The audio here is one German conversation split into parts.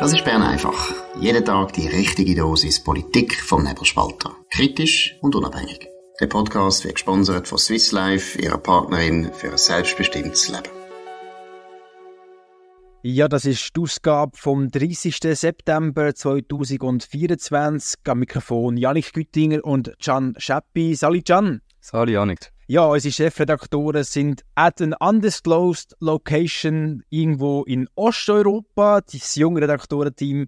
Das ist Bern einfach. Jeden Tag die richtige Dosis Politik vom Nebelspalter. Kritisch und unabhängig. Der Podcast wird gesponsert von Swiss Life, ihrer Partnerin für ein selbstbestimmtes Leben. Ja, das ist die Ausgabe vom 30. September 2024. Am Mikrofon Janik Güttinger und Can Scheppi. Salut Can! Das habe auch nicht. Ja, unsere Chefredaktoren sind at an undisclosed location irgendwo in Osteuropa. Das junge Redaktorenteam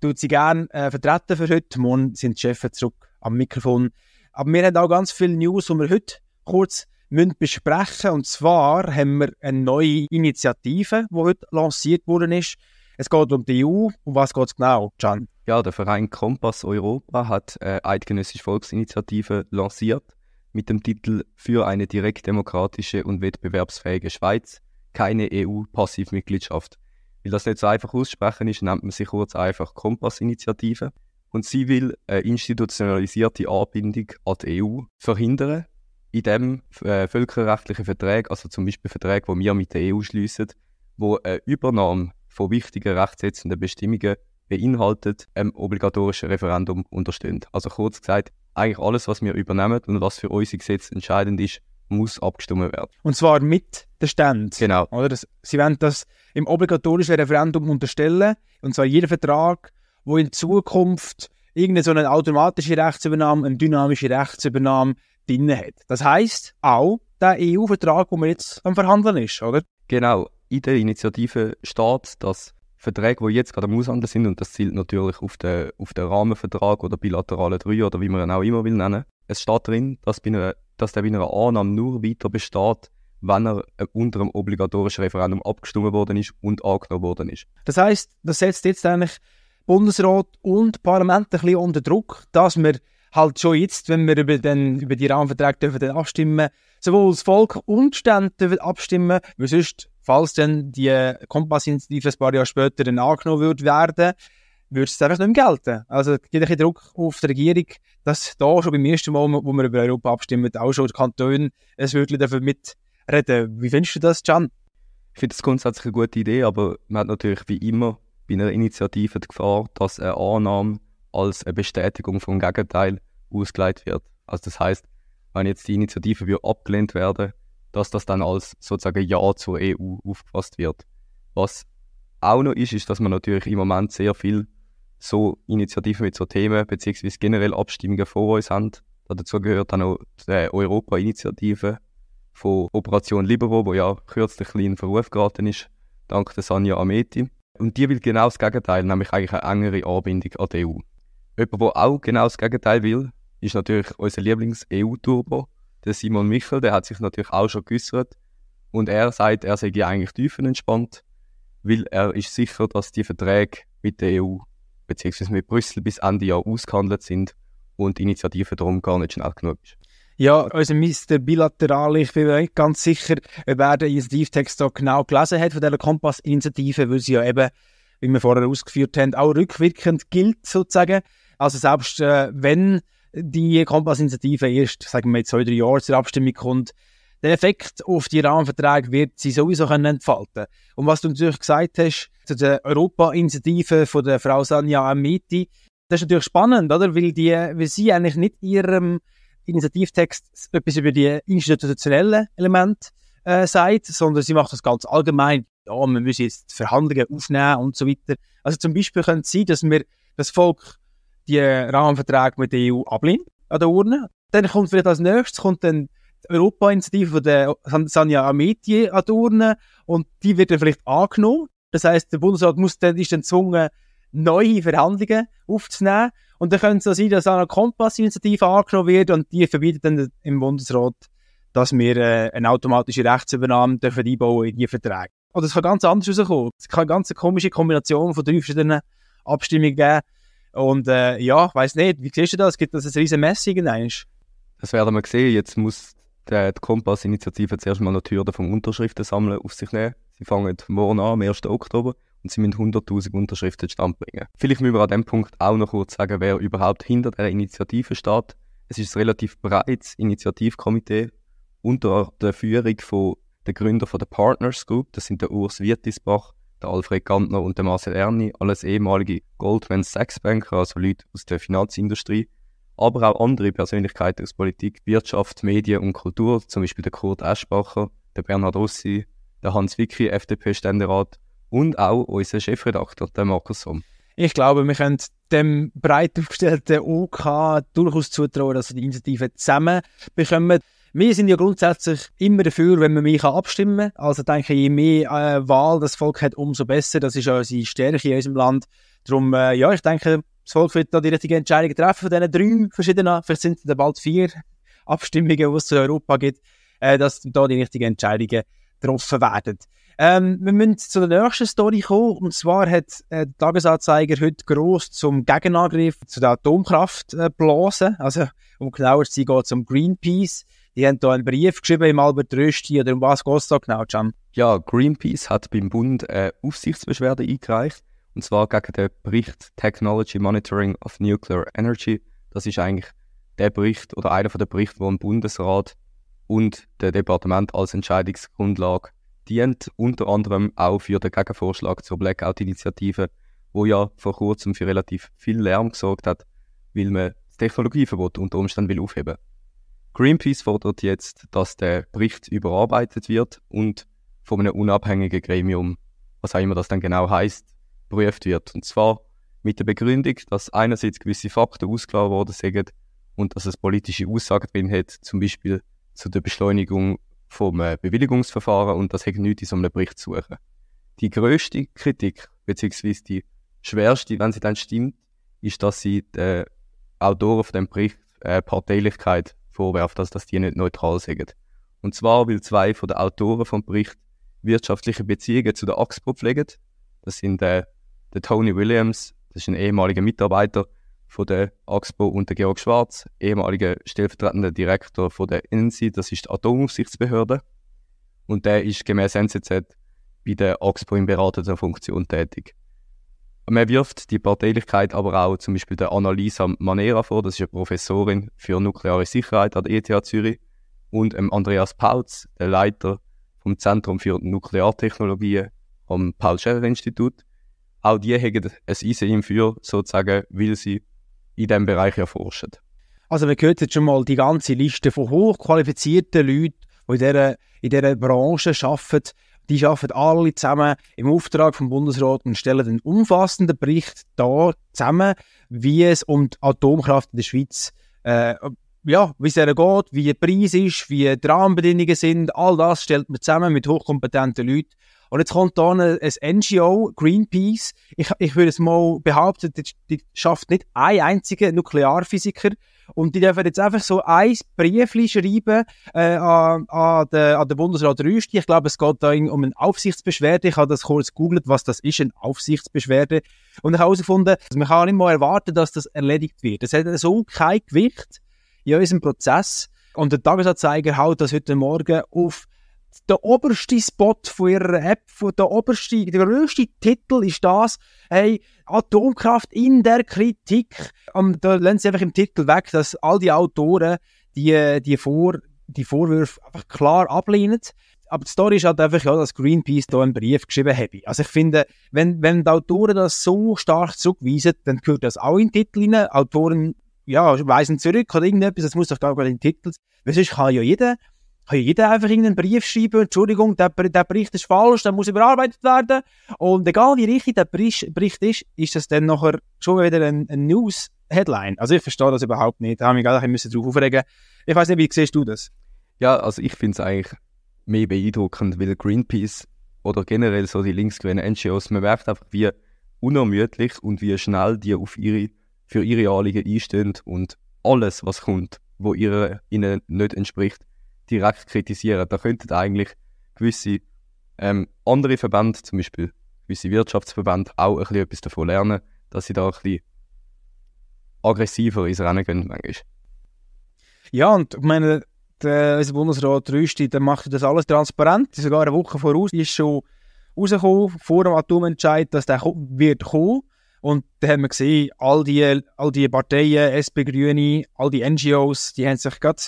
tut sie gerne äh, vertreten für heute. Morgen sind die Chefs zurück am Mikrofon. Aber wir haben auch ganz viele News, die wir heute kurz müssen besprechen Und zwar haben wir eine neue Initiative, die heute lanciert worden ist. Es geht um die EU. Um was geht es genau, Can? Ja, der Verein Kompass Europa hat eine äh, eidgenössische Volksinitiative lanciert mit dem Titel Für eine direkt demokratische und wettbewerbsfähige Schweiz, keine EU-Passivmitgliedschaft. Weil das nicht so einfach aussprechen ist, nennt man sie kurz einfach Kompass-Initiative. Und sie will eine institutionalisierte Anbindung an die EU verhindern, indem äh, völkerrechtliche Verträge, also zum Beispiel Verträge, die wir mit der EU schließen, wo eine Übernahme von wichtigen rechtssetzenden Bestimmungen beinhaltet, einem ähm, obligatorischen Referendum unterstehen. Also kurz gesagt, eigentlich alles, was wir übernehmen und was für unsere Gesetze entscheidend ist, muss abgestimmt werden. Und zwar mit den Ständen. Genau. Oder? Das, sie werden das im obligatorischen Referendum unterstellen, und zwar jeder Vertrag, wo in Zukunft irgendeine so eine automatische Rechtsübernahme, eine dynamische Rechtsübernahme drin hat. Das heißt auch der EU-Vertrag, wo man jetzt am Verhandeln ist, oder? Genau. In der Initiative steht, dass Verträge, die jetzt gerade am Ausland sind, und das zielt natürlich auf den, auf den Rahmenvertrag oder bilaterale 3 oder wie man ihn auch immer will nennen, es steht drin, dass, bei einer, dass der bei einer Annahme nur weiter besteht, wenn er äh, unter einem obligatorischen Referendum abgestimmt worden ist und angenommen worden ist. Das heißt, das setzt jetzt eigentlich Bundesrat und Parlament ein bisschen unter Druck, dass wir halt schon jetzt, wenn wir über, den, über die Rahmenverträge dürfen dann abstimmen, sowohl das Volk und die Stände dürfen abstimmen, weil sonst, falls dann die Kompassinitiative ein paar Jahre später dann angenommen wird werden, würde es einfach nicht mehr gelten. Also es gibt ein Druck auf die Regierung, dass da schon beim ersten Mal, wo wir über Europa abstimmen, auch schon die Kantone es wirklich dafür mitreden. Wie findest du das, Can? Ich finde das grundsätzlich eine gute Idee, aber man hat natürlich wie immer bei einer Initiative die Gefahr, dass eine Annahme als eine Bestätigung vom Gegenteil ausgeleitet wird. Also das heißt, wenn jetzt die Initiative wieder abgelehnt werden, dass das dann als sozusagen Ja zur EU aufgefasst wird. Was auch noch ist, ist, dass man natürlich im Moment sehr viel so Initiativen mit so Themen bzw. generell Abstimmungen vor uns haben. Dazu gehört dann auch die Europa-Initiative von Operation Libero, wo ja kürzlich ein in Verruf geraten ist, dank der Sanja Ameti. Und die will genau das Gegenteil, nämlich eigentlich eine engere Anbindung an die EU. Jemand, der auch genau das Gegenteil will, ist natürlich unser Lieblings-EU-Turbo, der Simon Michel. Der hat sich natürlich auch schon geäußert. Und er sagt, er sei eigentlich tiefenentspannt, weil er ist sicher, dass die Verträge mit der EU bzw. mit Brüssel bis Ende Jahr ausgehandelt sind und die Initiative darum gar nicht schnell genug ist. Ja, unser Mister Bilateral, ich bin mir nicht ganz sicher, ob er den Initiativtext auch genau gelesen hat von dieser Kompass-Initiative, weil sie ja eben, wie wir vorher ausgeführt haben, auch rückwirkend gilt sozusagen. Also selbst äh, wenn die Kompass-Initiative erst, sagen wir jetzt zwei, drei Jahre zur Abstimmung kommt, der Effekt auf die Rahmenverträge wird sie sowieso können entfalten Und was du natürlich gesagt hast, zu der Europa-Initiative von der Frau Sanja Amiti, das ist natürlich spannend, oder? Weil, die, weil sie eigentlich nicht in ihrem Initiativtext etwas über die institutionellen Elemente äh, sagt, sondern sie macht das ganz allgemein. Ja, wir müssen jetzt die Verhandlungen aufnehmen und so weiter. Also zum Beispiel könnte es sein, dass wir das Volk die Rahmenverträge mit der EU ablehnt an der Urne. Dann kommt vielleicht als nächstes kommt dann die Europa-Initiative von der Sanja Ameti an der Urne und die wird dann vielleicht angenommen. Das heißt, der Bundesrat muss dann, ist dann gezwungen, neue Verhandlungen aufzunehmen. Und dann könnte es so sein, dass auch eine Kompass-Initiative angenommen wird und die verbietet dann im Bundesrat, dass wir äh, eine automatische Rechtsübernahme dürfen einbauen in die Verträge. Oder es kann ganz anders rauskommen. Es kann eine ganz komische Kombination von drei verschiedenen Abstimmungen geben, und äh, ja, ich weiß nicht, wie siehst du das? Gibt das ein riesen Mess irgendwann? Das werden wir sehen. Jetzt muss die äh, Kompass-Initiative zuerst mal eine Tür vom Unterschriften sammeln auf sich nehmen. Sie fangen morgen an, am 1. Oktober, und sie müssen 100.000 Unterschriften zustande bringen. Vielleicht müssen wir an diesem Punkt auch noch kurz sagen, wer überhaupt hinter der Initiative steht. Es ist ein relativ breites Initiativkomitee unter der Führung von den Gründer von der Partners Group, das sind der Urs Wirtisbach, der Alfred Gantner und der Marcel Erni, alles ehemalige Goldman Sachs Banker, also Leute aus der Finanzindustrie, aber auch andere Persönlichkeiten aus Politik, Wirtschaft, Medien und Kultur, zum Beispiel der Kurt Eschbacher, der Bernhard Rossi, der Hans Wicki, FDP-Ständerat und auch unser Chefredakteur, der Markus Somm. Ich glaube, wir können dem breit aufgestellten UK durchaus zutrauen, dass wir die Initiative zusammen bekommen. Wir sind ja grundsätzlich immer dafür, wenn man mehr abstimmen kann. Also denke ich, je mehr äh, Wahl das Volk hat, umso besser. Das ist ja unsere Stärke in unserem Land. Darum, äh, ja, ich denke, das Volk wird da die richtigen Entscheidungen treffen von diesen drei verschiedenen, vielleicht sind es dann bald vier Abstimmungen, die es zu Europa gibt, äh, dass da die richtigen Entscheidungen getroffen werden. Ähm, wir müssen zu der nächsten Story kommen. Und zwar hat äh, der Tagesanzeiger heute gross zum Gegenangriff zu der Atomkraft äh, blasen. Also, um genauer zu sein, geht es um Greenpeace. Die haben da einen Brief geschrieben im Albert Rösti oder um was geht es da genau, Can? Ja, Greenpeace hat beim Bund eine Aufsichtsbeschwerde eingereicht und zwar gegen den Bericht Technology Monitoring of Nuclear Energy. Das ist eigentlich der Bericht oder einer der Berichte, wo im Bundesrat und der Departement als Entscheidungsgrundlage dient, unter anderem auch für den Gegenvorschlag zur Blackout-Initiative, wo ja vor kurzem für relativ viel Lärm gesorgt hat, weil man das Technologieverbot unter Umständen will aufheben will. Greenpeace fordert jetzt, dass der Bericht überarbeitet wird und von einem unabhängigen Gremium, was auch immer das dann genau heißt, prüft wird. Und zwar mit der Begründung, dass einerseits gewisse Fakten ausgeladen worden sind und dass es politische Aussagen drin hat, zum Beispiel zu der Beschleunigung vom äh, Bewilligungsverfahren und das hat nichts in so einem Bericht zu suchen. Die größte Kritik, beziehungsweise die schwerste, wenn sie dann stimmt, ist, dass sie die äh, Autoren von dem Bericht äh, Parteilichkeit Vorwurf, dass das die nicht neutral sind. Und zwar, weil zwei von den Autoren vom Bericht wirtschaftliche Beziehungen zu der Oxpo pflegen. Das sind äh, der Tony Williams, das ist ein ehemaliger Mitarbeiter von der Oxpo und der Georg Schwarz, ehemaliger stellvertretender Direktor von der INSI, das ist die Atomaufsichtsbehörde. Und der ist gemäß NZZ bei der Oxpo in beratender Funktion tätig. Man wirft die Parteilichkeit aber auch zum Beispiel der Annalisa Manera vor, das ist eine Professorin für nukleare Sicherheit an der ETH Zürich, und ähm, Andreas Pautz, der Leiter vom Zentrum für Nukleartechnologie am Paul-Scherrer-Institut. Auch die haben ein Eisen für, sozusagen, weil sie in diesem Bereich erforschen. Also man hört jetzt schon mal die ganze Liste von hochqualifizierten Leuten, die in dieser, in dieser Branche arbeiten. Die arbeiten alle zusammen im Auftrag vom Bundesrat und stellen einen umfassenden Bericht dar, zusammen, wie es um die Atomkraft in der Schweiz äh, ja, wie es ihnen geht, wie der Preis ist, wie die Rahmenbedingungen sind. All das stellt man zusammen mit hochkompetenten Leuten. Und jetzt kommt da ein, ein NGO, Greenpeace. Ich, ich würde es mal behaupten, die, die schafft nicht ein einziger Nuklearphysiker, und die dürfen jetzt einfach so ein Brief schreiben äh, an, an, den, an den Bundesrat Rüsti. Ich glaube, es geht da um eine Aufsichtsbeschwerde. Ich habe das kurz gegoogelt, was das ist, eine Aufsichtsbeschwerde. Und ich habe herausgefunden, dass man kann nicht mal erwarten, dass das erledigt wird. Es hat so kein Gewicht in unserem Prozess. Und der Tagesanzeiger haut das heute Morgen auf der oberste Spot von ihrer App, von der oberste, der größte Titel ist das, hey, Atomkraft in der Kritik. Und da lassen sie einfach im Titel weg, dass all die Autoren die, die, Vor, die Vorwürfe einfach klar ablehnen. Aber die Story ist halt einfach, ja, dass Greenpeace da einen Brief geschrieben hat. Also ich finde, wenn, wenn die Autoren das so stark zurückweisen, dann gehört das auch in den Titel rein. Autoren ja, weisen zurück oder irgendetwas, das muss doch gar nicht in den Titel sein. Weil sonst kann ja jeder kann jeder einfach irgendeinen Brief schreiben, Entschuldigung, der, der Bericht ist falsch, der muss überarbeitet werden. Und egal wie richtig der Bericht ist, ist das dann nachher schon wieder eine ein News-Headline. Also ich verstehe das überhaupt nicht. Da haben wir gerade ein bisschen drauf aufregen. Ich weiß nicht, wie siehst du das? Ja, also ich finde es eigentlich mehr beeindruckend, weil Greenpeace oder generell so die linksgrünen NGOs, man merkt einfach, wie unermüdlich und wie schnell die auf ihre, für ihre Anliegen einstehen und alles, was kommt, wo ihre, ihnen nicht entspricht, direkt kritisieren. Da könnten eigentlich gewisse ähm, andere Verbände, zum Beispiel gewisse Wirtschaftsverbände, auch ein bisschen etwas davon lernen, dass sie da ein bisschen aggressiver ins Rennen gehen manchmal. Ja, und ich meine, der, unser Bundesrat Rüsti, der macht das alles transparent. Sogar eine Woche voraus ist schon rausgekommen, vor dem Atomentscheid, dass der wird kommen. Und da haben wir gesehen, all die, all die Parteien, SP, Grüne, all die NGOs, die haben sich gerade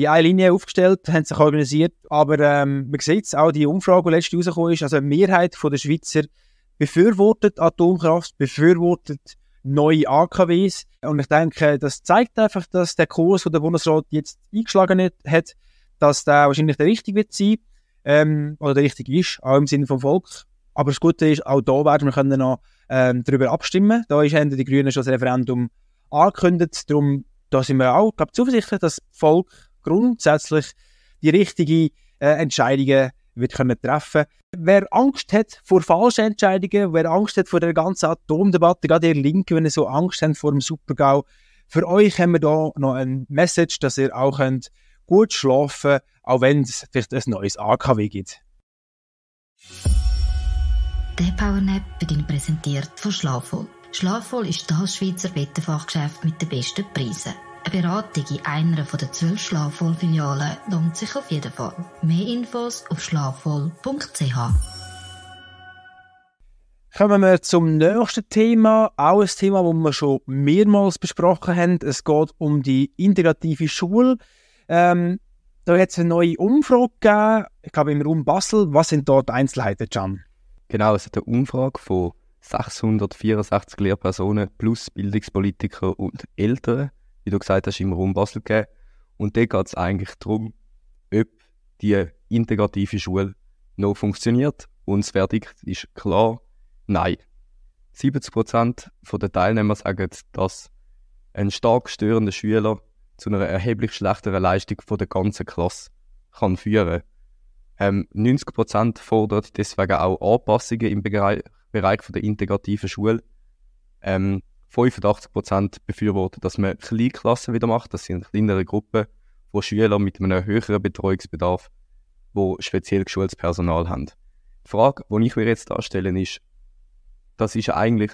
in eine Linie aufgestellt, haben sich organisiert. Aber ähm, man sieht es, auch die Umfrage, die letzte rausgekommen ist, also eine Mehrheit der Schweizer befürwortet Atomkraft, befürwortet neue AKWs. Und ich denke, das zeigt einfach, dass der Kurs, den der Bundesrat jetzt eingeschlagen hat, dass der wahrscheinlich der richtige wird sein ähm, oder der richtige ist, auch im Sinne vom Volk. Aber das Gute ist, auch da werden wir können noch ähm, darüber abstimmen. Da ist, haben die Grünen schon das Referendum angekündigt. Darum da sind wir auch glaub, zuversichtlich, dass das Volk grundsätzlich die richtigen äh, Entscheidungen wird können treffen Wer Angst hat vor falschen Entscheidungen, wer Angst hat vor der ganzen Atomdebatte, gerade ihr Linken, wenn ihr so Angst habt vor dem Supergau, für euch haben wir da noch ein Message, dass ihr auch könnt gut schlafen auch wenn es vielleicht ein neues AKW gibt. Der PowerNap wird Ihnen präsentiert von Schlafvoll. Schlafvoll ist das Schweizer Bettenfachgeschäft mit den besten Preisen. Eine Beratung in einer der zwölf Schlafwohl-Filialen lohnt sich auf jeden Fall. Mehr Infos auf schlafwohl.ch. Kommen wir zum nächsten Thema. Auch ein Thema, das wir schon mehrmals besprochen haben. Es geht um die integrative Schule. Ähm, da hat es eine neue Umfrage gegeben, ich glaube im Raum Basel. Was sind dort die Einzelheiten, Can? Genau, es hat eine Umfrage von 664 Lehrpersonen plus Bildungspolitiker und Eltern wie du gesagt hast, im Raum Basel gegeben. Und da geht es eigentlich darum, ob die integrative Schule noch funktioniert. Und das Verdikt ist klar, nein. 70 Prozent der Teilnehmer sagen, dass ein stark störender Schüler zu einer erheblich schlechteren Leistung der ganzen Klasse kann führen ähm, 90 Prozent fordert deswegen auch Anpassungen im Bereich, Bereich von der integrativen Schule. Ähm, 85 Prozent befürworten, dass man Kleinklassen wieder macht. Das sind kleinere Gruppen von Schülern mit einem höheren Betreuungsbedarf, wo speziell geschultes Personal haben. Die Frage, die ich mir jetzt darstellen ist, das ist eigentlich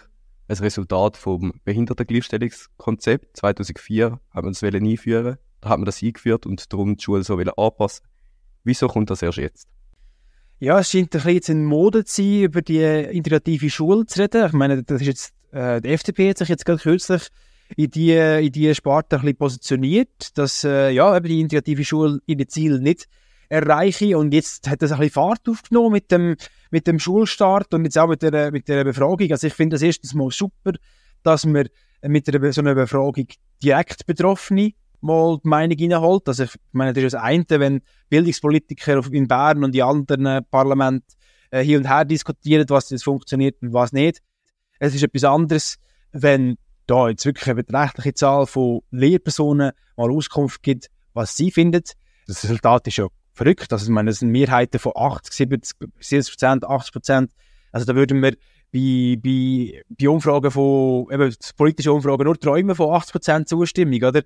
ein Resultat vom Behindertengleichstellungskonzept. 2004 haben wir das einführen. Da hat man das eingeführt und darum die Schule so anpassen. Wieso kommt das erst jetzt? Ja, es scheint ein bisschen jetzt in Mode zu sein, über die integrative Schule zu reden. Ich meine, das ist jetzt äh, die FDP hat sich jetzt gerade kürzlich in die, in die Sparte ein bisschen positioniert, dass äh, ja, eben die integrative Schule ihre Ziele nicht erreiche. Und jetzt hat das ein bisschen Fahrt aufgenommen mit dem, mit dem Schulstart und jetzt auch mit der, mit der Befragung. Also ich finde das erstens mal super, dass man mit einer, so einer Befragung direkt Betroffene mal die Meinung reinholt. Also ich meine, das ist das eine, wenn Bildungspolitiker in Bern und die anderen Parlamente äh, hier und her diskutieren, was jetzt funktioniert und was nicht. Es ist etwas anderes, wenn da jetzt wirklich eine beträchtliche Zahl von Lehrpersonen mal Auskunft gibt, was sie finden. Das Resultat ist ja verrückt. Also, ich meine, es sind Mehrheiten von 80, 70, 70 Prozent, 80 Prozent. Also, da würden wir bei, bei, bei Umfragen von, eben politischen Umfragen nur träumen von 80 Prozent Zustimmung, oder?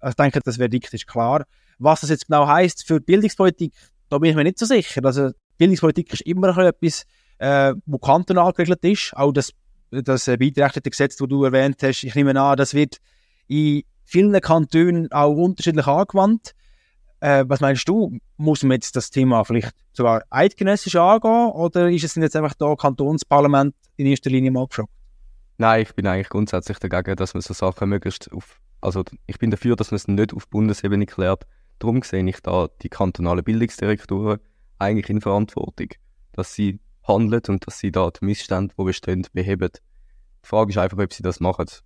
Also, ich denke, das Verdikt ist klar. Was das jetzt genau heisst für die Bildungspolitik, da bin ich mir nicht so sicher. Also, Bildungspolitik ist immer ein bisschen etwas, äh, wo kantonal geregelt ist. Auch das das äh, Gesetz, das du erwähnt hast, ich nehme an, das wird in vielen Kantonen auch unterschiedlich angewandt. Äh, was meinst du, muss man jetzt das Thema vielleicht sogar eidgenössisch angehen oder ist es jetzt einfach da Kantonsparlament in erster Linie mal gefragt? Nein, ich bin eigentlich grundsätzlich dagegen, dass man so Sachen möglichst auf. Also, ich bin dafür, dass man es nicht auf Bundesebene klärt. Darum sehe ich da die kantonale Bildungsdirektoren eigentlich in Verantwortung, dass sie handelt und dass sie da die Missstände, die bestehen, beheben. Die Frage ist einfach, ob sie das machen. Ich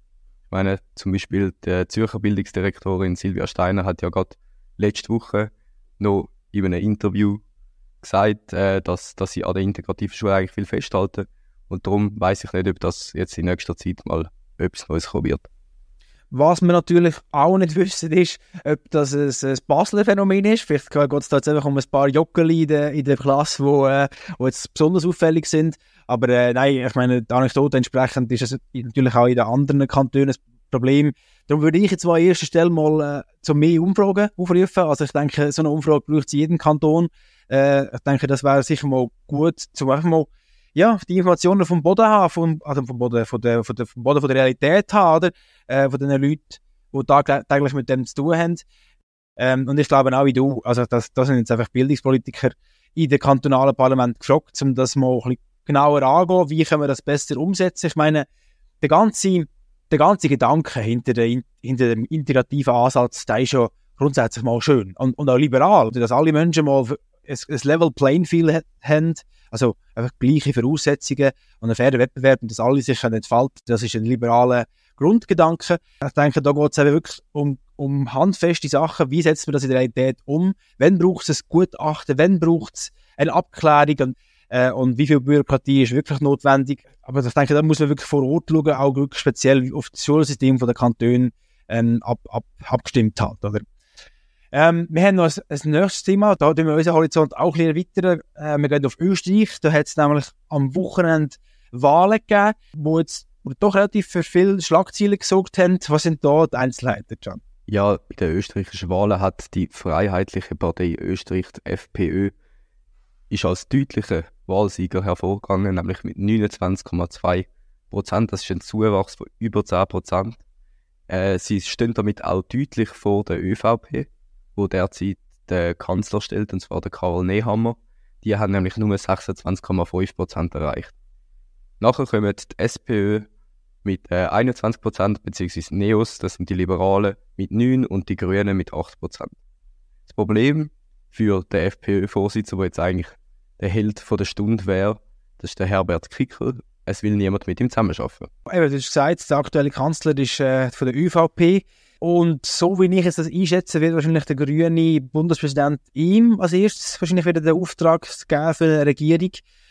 meine, zum Beispiel die Zürcher Bildungsdirektorin Silvia Steiner hat ja gerade letzte Woche noch in einem Interview gesagt, äh, dass, dass sie an der integrativen Schule eigentlich viel festhalten. Und darum weiß ich nicht, ob das jetzt in nächster Zeit mal etwas Neues kommen wird. Was wir natürlich auch nicht wissen, ist, ob das ein, ein Basler Phänomen ist. Vielleicht geht es da jetzt einfach um ein paar Joggeli in der, in der Klasse, die wo, äh, wo jetzt besonders auffällig sind. Aber äh, nein, ich meine, die Anekdote entsprechend ist es natürlich auch in den anderen Kantonen ein Problem. Darum würde ich jetzt an erster Stelle mal äh, zu mehr Umfragen aufrufen. Also ich denke, so eine Umfrage braucht es in jedem Kanton. Äh, ich denke, das wäre sicher mal gut, zum einfach mal ja, die Informationen vom Boden haben, also vom Boden, von der, von der, vom Boden von der Realität haben, oder? Äh, von den Leuten, die täglich mit dem zu tun haben. Ähm, und ich glaube auch wie du, also das, das sind jetzt einfach Bildungspolitiker in den kantonalen Parlamenten gefragt, um das mal ein bisschen genauer angehen, wie können wir das besser umsetzen. Ich meine, der ganze, der ganze Gedanke hinter, der, hinter dem integrativen Ansatz, der ist schon grundsätzlich mal schön und, und auch liberal, dass alle Menschen mal ein, ein Level Playing Field haben, also einfach gleiche Voraussetzungen und einen fairen Wettbewerb und dass alle sich entfalten können, das ist ein liberaler Grundgedanke. Ich denke, da geht es wirklich um, um handfeste Sachen. Wie setzt man das in der Realität um? Wann braucht es ein Gutachten? Wann braucht es eine Abklärung? Und, äh, und wie viel Bürokratie ist wirklich notwendig? Aber ich denke, da muss man wirklich vor Ort schauen, auch wirklich speziell auf das Schulsystem der Kantone ähm, ab, ab, abgestimmt hat. Oder? Ähm, wir haben noch ein, ein nächstes Thema, da tun wir unseren Horizont auch ein bisschen erweitern. Äh, wir gehen auf Österreich, da hat es nämlich am Wochenende Wahlen gegeben, wo jetzt wo doch relativ für viele Schlagzeilen gesorgt haben. Was sind da die Einzelheiten, John? Ja, bei den österreichischen Wahlen hat die Freiheitliche Partei Österreich, die FPÖ, ist als deutlicher Wahlsieger hervorgegangen, nämlich mit 29,2 Prozent. Das ist ein Zuwachs von über 10 Prozent. Äh, sie stehen damit auch deutlich vor der ÖVP wo derzeit der Kanzler stellt, und zwar der Karl Nehammer. Die haben nämlich nur 26,5% erreicht. Nachher kommen die SPÖ mit äh, 21% bzw. NEOS, das sind die Liberalen, mit 9% und die Grünen mit 8%. Das Problem für den FPÖ-Vorsitzenden, der jetzt eigentlich der Held von der Stunde wäre, das ist der Herbert Kickel. Es will niemand mit ihm zusammenarbeiten. Eben, du hast gesagt, der aktuelle Kanzler ist äh, von der ÖVP. Und so wie ich es einschätze, wird wahrscheinlich der grüne Bundespräsident ihm als erstes wahrscheinlich wieder den Auftrag geben für eine Regierung.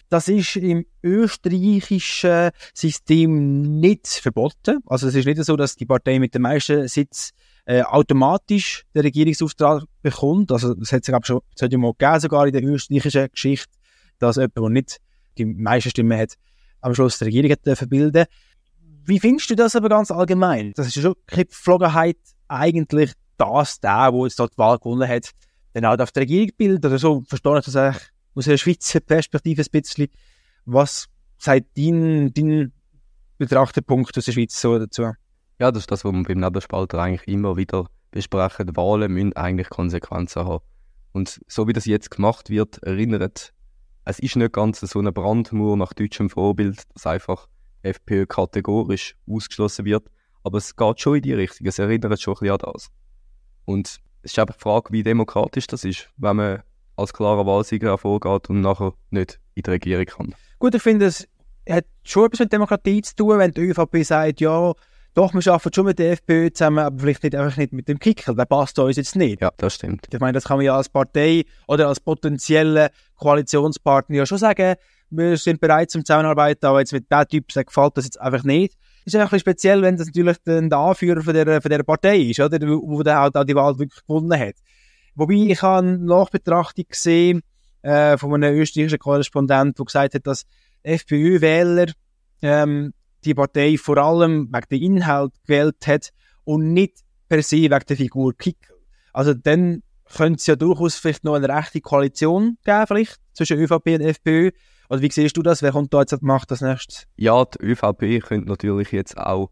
Das ist im österreichischen System nicht verboten. Also es ist nicht so, dass die Partei mit den meisten Sitzen äh, automatisch den Regierungsauftrag bekommt. Also das hat es glaube ich schon das ja mal gegeben, sogar in der österreichischen Geschichte, dass jemand, der nicht die meisten Stimmen hat, am Schluss die Regierung hat bilden wie findest du das aber ganz allgemein? Das ist ja schon die Geflogenheit eigentlich, das, der, der jetzt dort die Wahl gewonnen hat, dann auch auf der Regierung bildet oder also so. Verstehe ich das eigentlich aus einer Schweizer Perspektive ein bisschen. Was sagt dein, dein Betrachterpunkt aus der Schweiz so dazu? Ja, das ist das, was wir beim Nebelspalter eigentlich immer wieder besprechen. Wahlen müssen eigentlich Konsequenzen haben. Und so wie das jetzt gemacht wird, erinnert, es ist nicht ganz so eine Brandmauer nach deutschem Vorbild, dass einfach FPÖ kategorisch ausgeschlossen wird. Aber es geht schon in die Richtung. Es erinnert schon ein bisschen an das. Und es ist einfach die Frage, wie demokratisch das ist, wenn man als klarer Wahlsieger hervorgeht und nachher nicht in die Regierung kann. Gut, ich finde, es hat schon etwas mit Demokratie zu tun, wenn die ÖVP sagt, ja, doch, wir arbeiten schon mit der FPÖ zusammen, aber vielleicht nicht, einfach nicht mit dem Kicker, der passt uns jetzt nicht. Ja, das stimmt. Ich meine, das kann man ja als Partei oder als potenziellen Koalitionspartner ja schon sagen, wir sind bereit zum Zusammenarbeiten, aber jetzt mit diesem Typ gefällt das jetzt einfach nicht. Ist einfach ein speziell, wenn das natürlich dann der Anführer von der, von der Partei ist, oder? Wo, der auch die Wahl wirklich gewonnen hat. Wobei ich habe eine Nachbetrachtung gesehen äh, von einem österreichischen Korrespondent, der gesagt hat, dass FPÖ-Wähler ähm, die Partei vor allem wegen dem Inhalt gewählt hat und nicht per se wegen der Figur Kickel. Also dann könnte es ja durchaus vielleicht noch eine rechte Koalition geben, vielleicht, zwischen ÖVP und FPÖ. Oder also, wie siehst du das? Wer kommt da jetzt macht das nächstes? Ja, die ÖVP könnte natürlich jetzt auch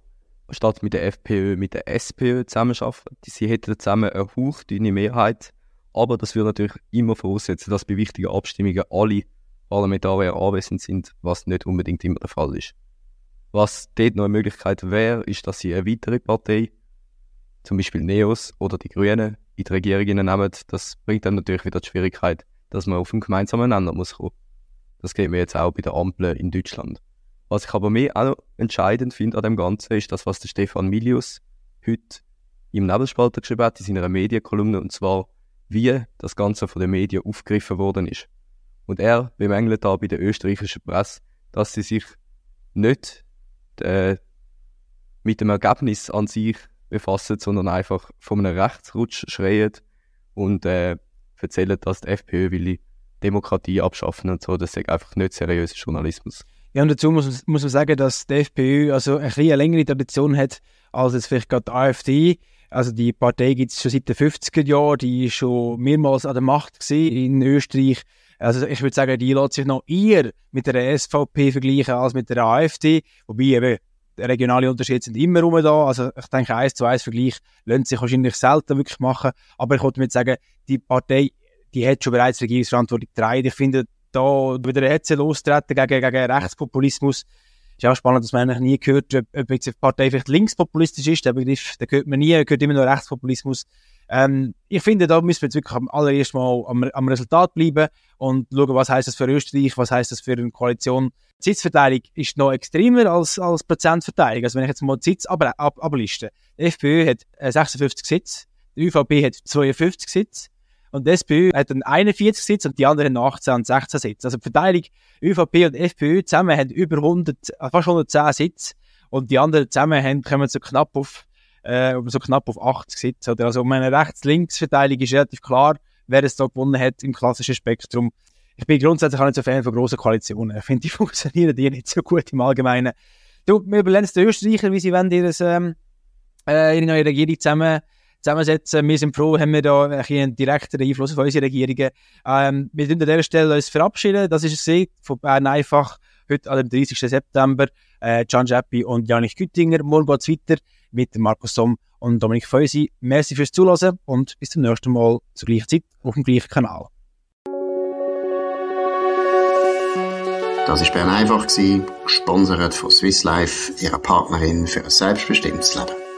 statt mit der FPÖ mit der SPÖ zusammenarbeiten. Sie hätten zusammen eine hauchdünne Mehrheit. Aber das würde natürlich immer voraussetzen, dass bei wichtigen Abstimmungen alle Parlamentarier anwesend sind, was nicht unbedingt immer der Fall ist. Was dort noch eine Möglichkeit wäre, ist, dass sie eine weitere Partei, zum Beispiel NEOS oder die Grünen, in die Regierung nehmen. Das bringt dann natürlich wieder die Schwierigkeit, dass man auf einen gemeinsamen Nenner muss kommen. Das geht mir jetzt auch bei der Ampel in Deutschland. Was ich aber mehr auch noch entscheidend finde an dem Ganzen, ist das, was der Stefan Milius heute im Nebelspalter geschrieben hat, in seiner Medienkolumne, und zwar, wie das Ganze von den Medien aufgegriffen worden ist. Und er bemängelt da bei der österreichischen Presse, dass sie sich nicht äh, mit dem Ergebnis an sich befassen, sondern einfach von einem Rechtsrutsch schreien und äh, erzählen, dass die FPÖ will Demokratie abschaffen und so. Das ist einfach nicht seriöser Journalismus. Ja, und dazu muss, muss man sagen, dass die FPÖ also ein eine längere Tradition hat als jetzt vielleicht gerade die AfD. Also die Partei gibt es schon seit den 50er Jahren, die ist schon mehrmals an der Macht in Österreich. Also ich würde sagen, die lässt sich noch eher mit der SVP vergleichen als mit der AfD. Wobei eben regionale Unterschiede sind immer rum da. Also ich denke, eins zu eins Vergleich lässt sich wahrscheinlich selten wirklich machen. Aber ich würde sagen, die Partei die hat schon bereits Regierungsverantwortung getragen. Ich finde, da wieder jetzt lostreten gegen, gegen Rechtspopulismus, ist auch spannend, dass man eigentlich nie gehört, ob, ob jetzt eine Partei vielleicht linkspopulistisch ist, der Begriff, den hört man nie, gehört immer nur Rechtspopulismus. Ähm, ich finde, da müssen wir jetzt wirklich am allerersten Mal am, am Resultat bleiben und schauen, was heisst das für Österreich, was heisst das für eine Koalition. Die Sitzverteilung ist noch extremer als, als Prozentverteilung. Also wenn ich jetzt mal die Sitz ab, ab, abliste. Die FPÖ hat 56 äh, Sitz, die ÖVP hat 52 Sitz. Und die SPÖ hat dann 41 Sitze und die anderen 18 und 16 Sitze. Also die Verteilung ÖVP und FPÖ zusammen haben über 100, äh, fast 110 Sitze und die anderen zusammen haben, kommen so knapp auf, äh, so knapp auf 80 Sitze. Oder? Also meine Rechts-Links-Verteilung ist relativ klar, wer es da gewonnen hat im klassischen Spektrum. Ich bin grundsätzlich auch nicht so Fan von grossen Koalitionen. Ich finde, die funktionieren die nicht so gut im Allgemeinen. Du, wir überlegen den Österreicher, wie sie wollen, ihres, ähm, äh, ihre neue Regierung zusammen zusammensetzen. Wir sind froh, haben wir da ein einen direkteren Einfluss auf unsere Regierungen. Ähm, wir dürfen an dieser Stelle uns verabschieden. Das ist es von Bern einfach heute am 30. September. Äh, Gian Scheppi und Janik Güttinger. Morgen geht es weiter mit Markus Somm und Dominik Feusi. Merci fürs Zuhören und bis zum nächsten Mal zur gleichen Zeit auf dem gleichen Kanal. Das war Bern einfach, gesponsert von Swiss Life, ihrer Partnerin für ein selbstbestimmtes Leben.